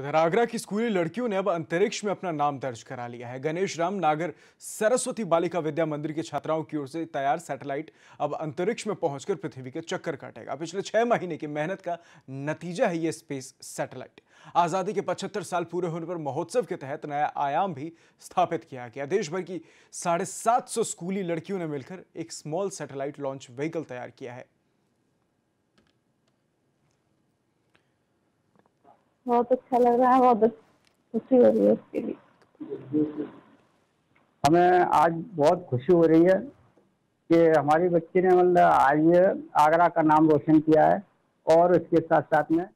उधर आगरा की स्कूली लड़कियों ने अब अंतरिक्ष में अपना नाम दर्ज करा लिया है गणेश राम नागर सरस्वती बालिका विद्या मंदिर की छात्राओं की ओर से तैयार सैटेलाइट अब अंतरिक्ष में पहुंचकर पृथ्वी के चक्कर काटेगा पिछले छह महीने की मेहनत का नतीजा है ये स्पेस सैटेलाइट आज़ादी के 75 साल पूरे होने पर महोत्सव के तहत नया आयाम भी स्थापित किया गया देश भर की साढ़े स्कूली लड़कियों ने मिलकर एक स्मॉल सैटेलाइट लॉन्च व्हीकल तैयार किया है बहुत अच्छा लग रहा है बहुत खुशी हो रही है उसके लिए हमें आज बहुत खुशी हो रही है कि हमारी बच्ची ने मतलब आज आगरा का नाम रोशन किया है और उसके साथ साथ में